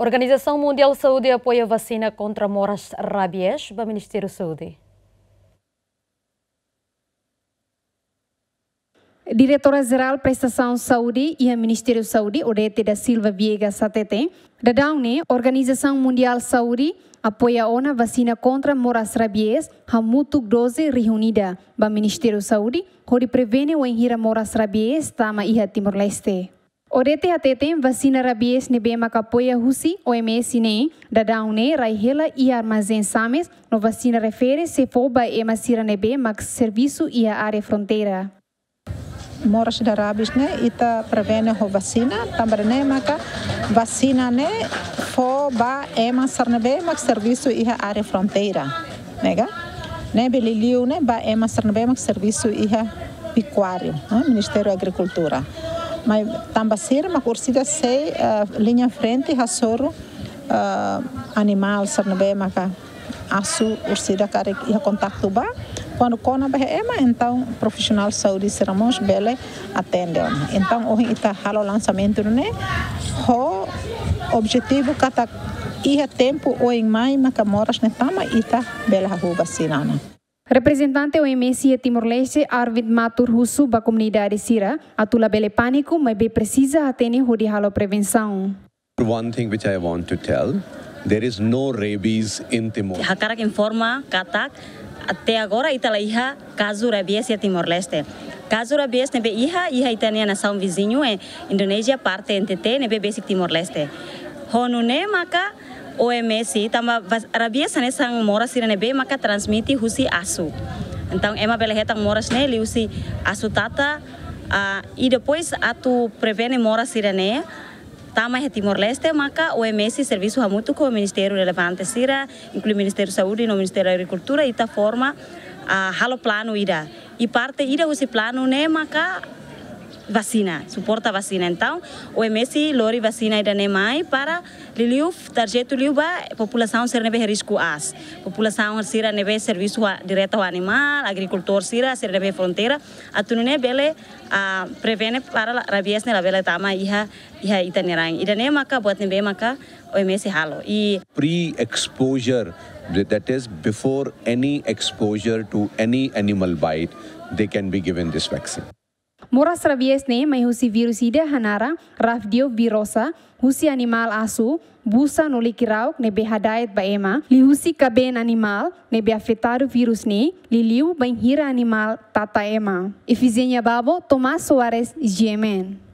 Organização Mundial de Saúde apoia a vacina contra moras rabies para o Ministério da Saúde. Diretora-Geral Prestação Saúde e a Ministério da Saúde, Odete da Silva Viega Satete, da Daune, Organização Mundial Saúde, apoia a vacina contra moras rabies, a muito dose reunida, ba Ministério da Saúde, que prevene o enhira moras rabies, tama e Timor-Leste. Orete atete vacina rabies nebe makapoia husi OMS ne dadaune raihela ia armazén sames no vacina refere se foba e masira nebe mak serviço ia área fronteira. Moras da rabies ne ita prevene ho vacina tambrene maka vacina ne foba e masar nebe mak serviço ia área fronteira. Nega? Ne beliliu ne ba e masar nebe mak serviço ia pecuario, eh, Ministério de Agricultura. mas tambacera, uma corsida sei uh, eh, linha frente, rassoro, uh, eh, animal, não bem maca, açu, ursida, cara, ia contacto ba, quando cona bem é mas então profissional saúde seramos bele atende então hoje está halo lançamento né o objetivo kata a tempo ou em mai maka moras netama está bela ho vacinana Representante OMS Timor-Leste Arvid Matur Husu da comunidade ah, Sira, atula bele pânico, mas bem precisa atender o de prevenção. One thing which I want to tell, there is no rabies in Timor. Hakarak informa katak até agora itala iha, caso rabies Timor-Leste. Caso rabies nebe iha, iha itania nação vizinho é Indonésia parte NTT nebe basic Timor-Leste. Honune maka OMS tamba rabia sane sang mora sirene be maka transmiti husi asu. Então ema bela retang moras nele husi asu tata uh, e depois atu prevene mora sirene Tama é Timor-Leste, maka OMS serviço muito com o Ministério relevante sira, inclui o Ministério da Saúde e Ministério da Agricultura e ta forma a uh, halo plano ida. E parte ida usi plano ne maka vacina, suporta vacina. Então, o MS lori vacina e nem para liliu tarjeto liu população ser neve risco as. População ser neve serviço direto ao animal, agricultor ser ser neve fronteira, atunune bele a prevene para rabies ne labela tama iha iha itanerang. Ida nem maka buat maka o MS halo. E pre-exposure that is before any exposure to any animal bite they can be given this vaccine. Moras ne mai husi virusida hanara rafdio virosa husi animal asu busa nolikirauk nebe ba ema li husi kaben animal ne afetaru virus ne li liu banhira animal tata ema. Efizenia babo Tomas Suarez Jemen.